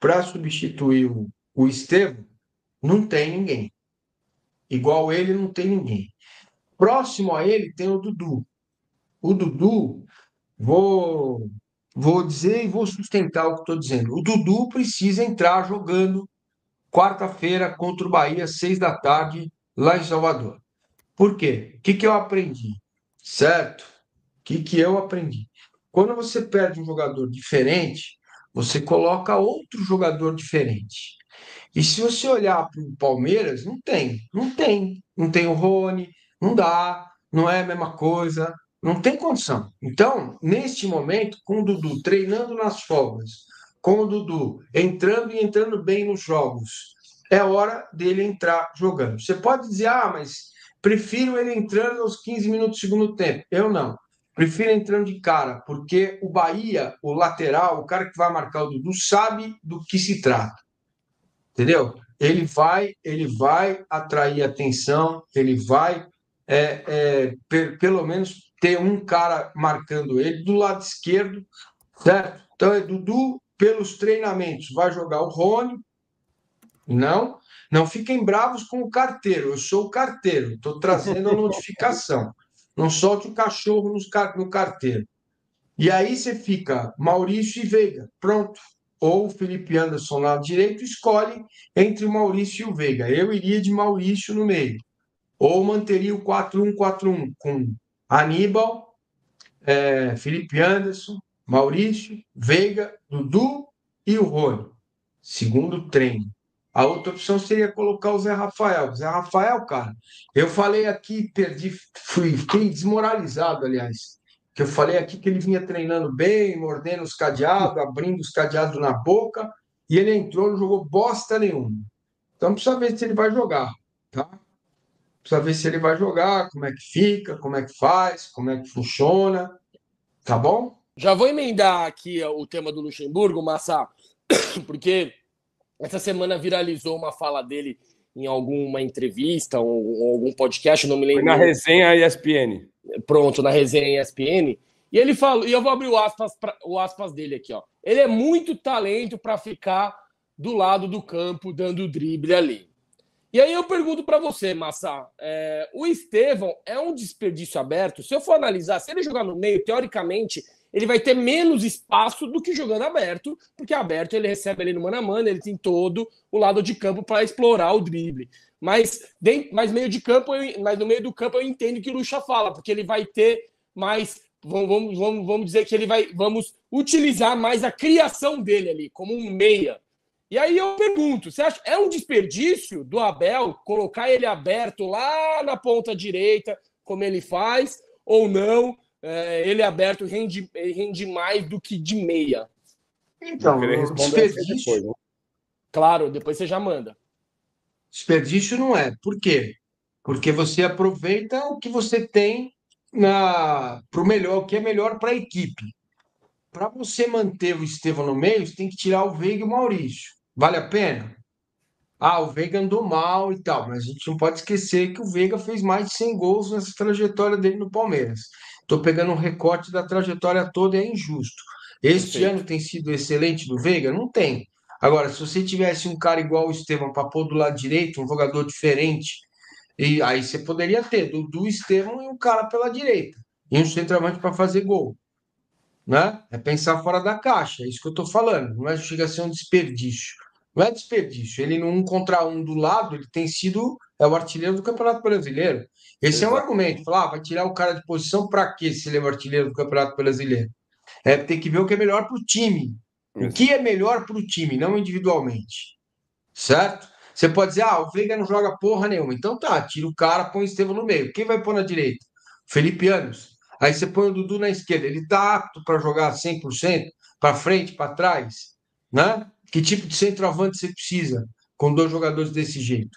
para substituir o, o Estevão, não tem ninguém. Igual ele, não tem ninguém. Próximo a ele tem o Dudu. O Dudu, vou, vou dizer e vou sustentar o que estou dizendo. O Dudu precisa entrar jogando quarta-feira contra o Bahia, seis da tarde, lá em Salvador. Por quê? O que, que eu aprendi? Certo? O que, que eu aprendi? Quando você perde um jogador diferente, você coloca outro jogador diferente. E se você olhar para o Palmeiras, não tem, não tem, não tem o Rony, não dá, não é a mesma coisa, não tem condição. Então, neste momento, com o Dudu treinando nas folgas, com o Dudu entrando e entrando bem nos jogos, é hora dele entrar jogando. Você pode dizer, ah, mas prefiro ele entrando aos 15 minutos do segundo tempo. Eu não. Prefiro entrando de cara, porque o Bahia, o lateral, o cara que vai marcar o Dudu, sabe do que se trata. Entendeu? Ele vai, ele vai atrair atenção, ele vai, é, é, per, pelo menos, ter um cara marcando ele do lado esquerdo, certo? Então é Dudu, pelos treinamentos, vai jogar o Rony, não, não fiquem bravos com o carteiro. Eu sou o carteiro, estou trazendo a notificação. Não solte o cachorro no carteiro. E aí você fica Maurício e Veiga, pronto. Ou Felipe Anderson lá direito, escolhe entre o Maurício e o Veiga. Eu iria de Maurício no meio. Ou manteria o 4-1-4-1 com Aníbal, é, Felipe Anderson, Maurício, Veiga, Dudu e o Rony. Segundo treino. A outra opção seria colocar o Zé Rafael. Zé Rafael, cara, eu falei aqui, perdi, fui, fiquei desmoralizado, aliás. Que eu falei aqui que ele vinha treinando bem, mordendo os cadeados, abrindo os cadeados na boca, e ele entrou, não jogou bosta nenhuma. Então precisa ver se ele vai jogar, tá? Precisa ver se ele vai jogar, como é que fica, como é que faz, como é que funciona, tá bom? Já vou emendar aqui o tema do Luxemburgo, Massa, porque essa semana viralizou uma fala dele em alguma entrevista ou, ou algum podcast, não me lembro. Foi na resenha ESPN. Pronto, na resenha ESPN. E ele falou, e eu vou abrir o aspas, pra, o aspas dele aqui, ó. Ele é muito talento para ficar do lado do campo dando drible ali. E aí eu pergunto para você, Massa, é, o Estevão é um desperdício aberto? Se eu for analisar, se ele jogar no meio, teoricamente, ele vai ter menos espaço do que jogando aberto, porque aberto ele recebe ali no mano a mano, ele tem todo o lado de campo para explorar o drible. Mas, dentro, mas meio de campo, eu, mas no meio do campo eu entendo que o Lucha fala, porque ele vai ter mais vamos, vamos, vamos dizer que ele vai vamos utilizar mais a criação dele ali como um meia. E aí eu pergunto, você acha é um desperdício do Abel colocar ele aberto lá na ponta direita, como ele faz, ou não? é, ele é aberto rende, rende mais do que de meia. Então, desperdício. Depois, né? Claro, depois você já manda. Desperdício não é. Por quê? Porque você aproveita o que você tem na para o melhor, o que é melhor para a equipe. Para você manter o Estevão no meio, você tem que tirar o Veiga e o Maurício. Vale a pena? Ah, o Veiga andou mal e tal, mas a gente não pode esquecer que o Veiga fez mais de 100 gols nessa trajetória dele no Palmeiras. Estou pegando um recorte da trajetória toda e é injusto. Este ano tem sido excelente do Veiga? Não tem. Agora, se você tivesse um cara igual o Estevam para pôr do lado direito, um jogador diferente, e aí você poderia ter do, do Estevam e um cara pela direita, e um centroavante para fazer gol. Né? É pensar fora da caixa, é isso que eu estou falando. Não é, chega a ser um desperdício. Não é desperdício. Ele num contra um do lado, ele tem sido é o artilheiro do Campeonato Brasileiro. Esse Exato. é um argumento. Falar, ah, vai tirar o cara de posição para quê se ele é o artilheiro do Campeonato Brasileiro? É, tem que ver o que é melhor para o time. Isso. O que é melhor para o time, não individualmente. Certo? Você pode dizer, ah, o Veiga não joga porra nenhuma. Então tá, tira o cara, põe o Estevão no meio. Quem vai pôr na direita? Felipe Anos. Aí você põe o Dudu na esquerda. Ele tá apto para jogar 100%, para frente, para trás, né? Que tipo de centroavante você precisa com dois jogadores desse jeito?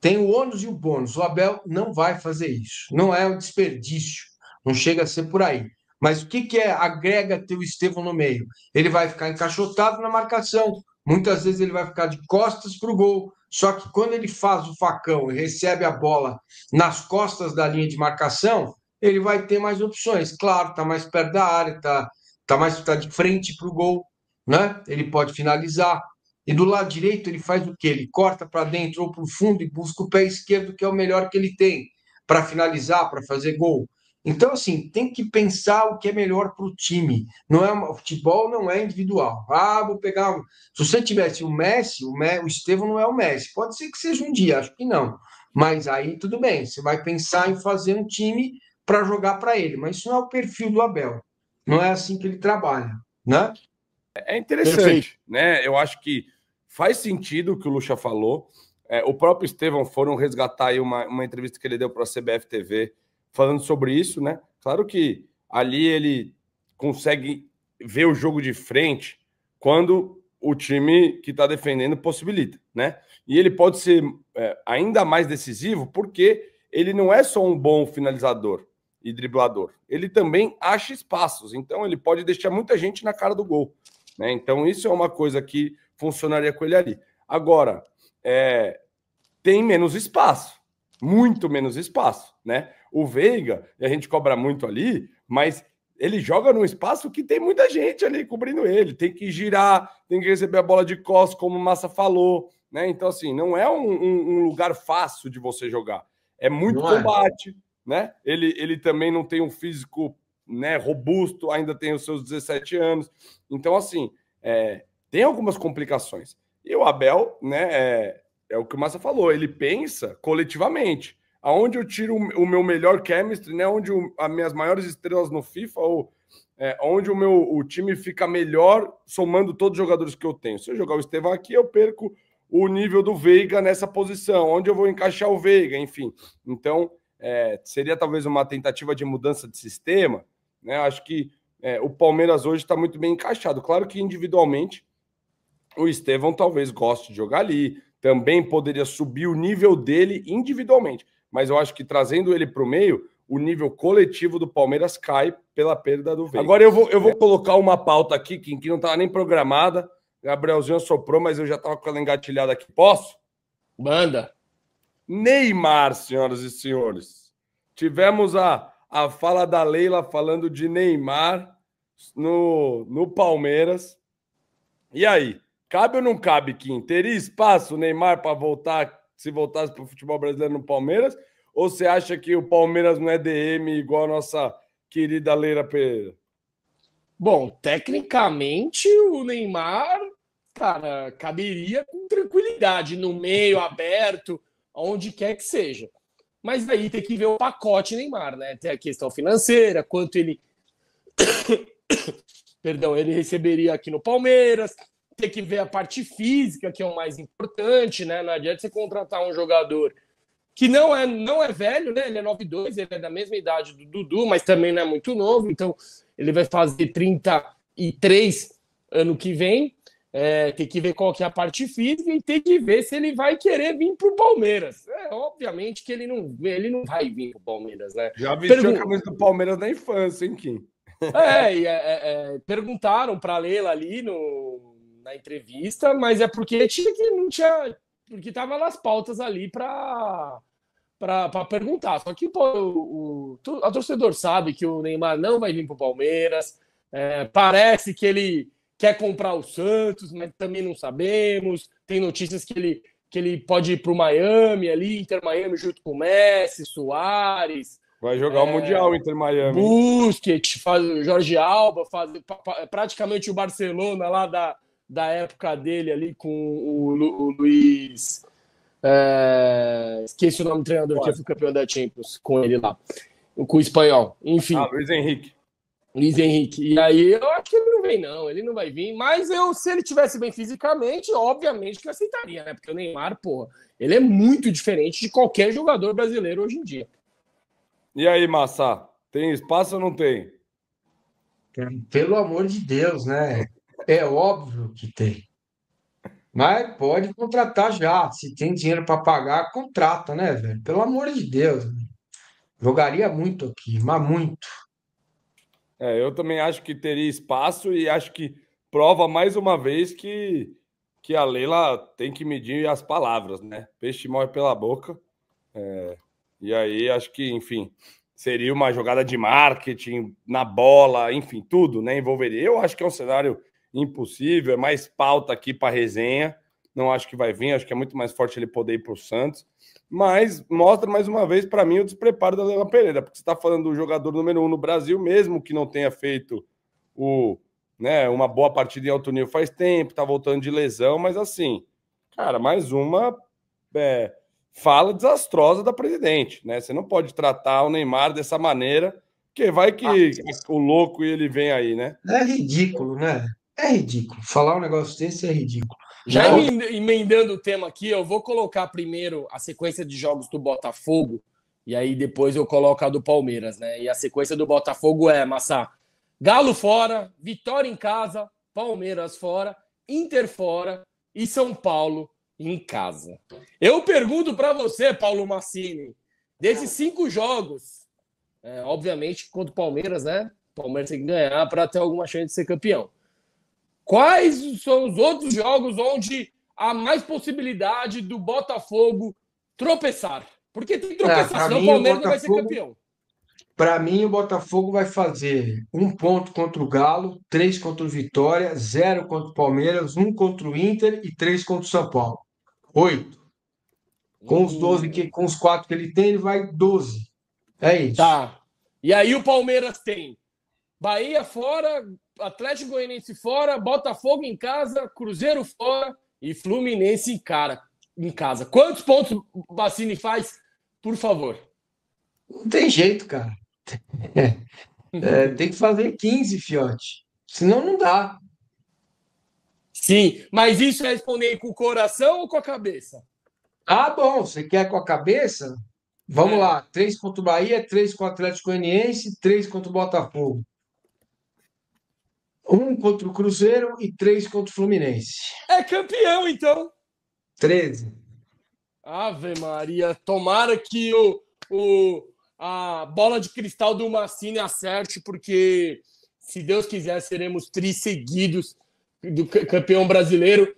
Tem o ônus e o bônus. O Abel não vai fazer isso. Não é um desperdício. Não chega a ser por aí. Mas o que, que é agrega ter o Estevão no meio? Ele vai ficar encaixotado na marcação. Muitas vezes ele vai ficar de costas para o gol. Só que quando ele faz o facão e recebe a bola nas costas da linha de marcação, ele vai ter mais opções. Claro, está mais perto da área, está tá mais tá de frente para o gol, né? Ele pode finalizar. E do lado direito ele faz o que? Ele corta para dentro ou para o fundo e busca o pé esquerdo, que é o melhor que ele tem, para finalizar, para fazer gol. Então, assim, tem que pensar o que é melhor para o time. Não é uma, futebol não é individual. Ah, vou pegar. Um... Se você tivesse o Messi, o, o Estevão não é o Messi. Pode ser que seja um dia, acho que não. Mas aí tudo bem, você vai pensar em fazer um time para jogar para ele. Mas isso não é o perfil do Abel. Não é assim que ele trabalha, né? é interessante, Perfeito. né? Eu acho que faz sentido o que o Lucha falou. É, o próprio Estevão foram resgatar uma, uma entrevista que ele deu para a CBF TV falando sobre isso, né? Claro que ali ele consegue ver o jogo de frente quando o time que está defendendo possibilita, né? E ele pode ser é, ainda mais decisivo porque ele não é só um bom finalizador e driblador, ele também acha espaços, então ele pode deixar muita gente na cara do gol. Né? Então, isso é uma coisa que funcionaria com ele ali. Agora, é, tem menos espaço, muito menos espaço. Né? O Veiga, a gente cobra muito ali, mas ele joga num espaço que tem muita gente ali cobrindo ele, tem que girar, tem que receber a bola de costas, como o Massa falou, né? Então, assim, não é um, um, um lugar fácil de você jogar. É muito não é. combate, é. né? Ele, ele também não tem um físico né, robusto, ainda tem os seus 17 anos. Então, assim, é, tem algumas complicações. E o Abel, né, é, é, o que o Massa falou, ele pensa coletivamente. Aonde eu tiro o meu melhor chemistry, né? Onde o, as minhas maiores estrelas no FIFA, ou é, onde o meu o time fica melhor somando todos os jogadores que eu tenho. Se eu jogar o Estevão aqui, eu perco o nível do Veiga nessa posição, onde eu vou encaixar o Veiga, enfim. Então, é, seria talvez uma tentativa de mudança de sistema, né? Acho que é, o Palmeiras hoje está muito bem encaixado. Claro que individualmente o Estevão talvez goste de jogar ali, também poderia subir o nível dele individualmente, mas eu acho que trazendo ele para o meio, o nível coletivo do Palmeiras cai pela perda do Veiga. Agora eu vou, eu vou é. colocar uma pauta aqui que, que não estava nem programada. Gabrielzinho soprou, mas eu já estava com ela engatilhada aqui. Posso? Manda. Neymar, senhoras e senhores. Tivemos a a fala da Leila falando de Neymar no, no Palmeiras. E aí, cabe ou não cabe, Kim? Teria espaço o Neymar para voltar, se voltasse para o futebol brasileiro no Palmeiras? Ou você acha que o Palmeiras não é DM igual a nossa querida Leila Pereira? Bom, tecnicamente o Neymar, cara, caberia com tranquilidade no meio aberto, onde quer que seja. Mas aí tem que ver o pacote Neymar, né? Tem a questão financeira, quanto ele. Perdão, ele receberia aqui no Palmeiras. Tem que ver a parte física, que é o mais importante, né? Não adianta você contratar um jogador que não é, não é velho, né? Ele é 9'2, ele é da mesma idade do Dudu, mas também não é muito novo. Então, ele vai fazer 33 ano que vem. É, tem que ver qual que é a parte física e tem que ver se ele vai querer vir para o Palmeiras. É, obviamente que ele não, ele não vai vir para o Palmeiras, né? Já vestiu Pergunta... a camisa do Palmeiras na infância, hein, Kim? É, é, é, é perguntaram para Leila ali no, na entrevista, mas é porque tinha que não tinha, porque tava nas pautas ali para para perguntar. Só que pô, o, o a torcedor sabe que o Neymar não vai vir para o Palmeiras. É, parece que ele quer comprar o Santos, mas também não sabemos. Tem notícias que ele, que ele pode ir para o Miami ali, Inter Miami junto com o Messi, Soares. Vai jogar é, o Mundial Inter Miami. Busquets, faz, Jorge Alba, faz, praticamente o Barcelona lá da, da época dele ali com o, Lu, o Luiz. É, esqueci o nome do treinador Nossa. que foi campeão da Champions com ele lá, com o espanhol. Enfim. Ah, Luiz Henrique. Luiz Henrique. E aí eu acho que ele não vem, não. Ele não vai vir. Mas eu, se ele tivesse bem fisicamente, obviamente que eu aceitaria, né? Porque o Neymar, porra, ele é muito diferente de qualquer jogador brasileiro hoje em dia. E aí, Massa? Tem espaço ou não tem? Pelo amor de Deus, né? É óbvio que tem. Mas pode contratar já. Se tem dinheiro para pagar, contrata, né, velho? Pelo amor de Deus. Jogaria muito aqui, mas muito. É, eu também acho que teria espaço e acho que prova mais uma vez que, que a Leila tem que medir as palavras, né? Peixe morre pela boca. É, e aí acho que, enfim, seria uma jogada de marketing na bola, enfim, tudo, né? Envolveria. Eu acho que é um cenário impossível, é mais pauta aqui para resenha não acho que vai vir, acho que é muito mais forte ele poder ir para o Santos. Mas mostra mais uma vez para mim o despreparo da Leila Pereira, porque você está falando do jogador número um no Brasil, mesmo que não tenha feito o, né, uma boa partida em alto nível faz tempo, está voltando de lesão, mas assim, cara, mais uma é, fala desastrosa da presidente, né? Você não pode tratar o Neymar dessa maneira, porque vai que ah, é o louco ele vem aí, né? É ridículo, né? É ridículo. Falar um negócio desse é ridículo. Já emendando o tema aqui, eu vou colocar primeiro a sequência de jogos do Botafogo e aí depois eu coloco a do Palmeiras, né? E a sequência do Botafogo é, Massa, Galo fora, Vitória em casa, Palmeiras fora, Inter fora e São Paulo em casa. Eu pergunto para você, Paulo Massini, desses cinco jogos, é, obviamente contra o Palmeiras, né? O Palmeiras tem que ganhar para ter alguma chance de ser campeão. Quais são os outros jogos onde há mais possibilidade do Botafogo tropeçar? Porque tem ah, tropeçação. é, mim, o Palmeiras Botafogo, não vai ser campeão. Para mim, o Botafogo vai fazer um ponto contra o Galo, três contra o Vitória, zero contra o Palmeiras, um contra o Inter e três contra o São Paulo. Oito. Com os 12 hum. que, com os quatro que ele tem, ele vai 12. É isso. Tá. E aí o Palmeiras tem Bahia fora, Atlético Goianiense fora, Botafogo em casa, Cruzeiro fora e Fluminense em, cara, em casa. Quantos pontos o Bacini faz, por favor? Não tem jeito, cara. É, tem que fazer 15, fiote. Senão não dá. Sim, mas isso é responder com o coração ou com a cabeça? Ah, bom, você quer com a cabeça? Vamos é. lá, 3 contra o Bahia, 3 contra o Atlético Goianiense, 3 contra o Botafogo. Um contra o Cruzeiro e três contra o Fluminense. É campeão, então. 13. Ave Maria, tomara que o, o, a bola de cristal do Massini acerte, porque se Deus quiser, seremos três seguidos do campeão brasileiro.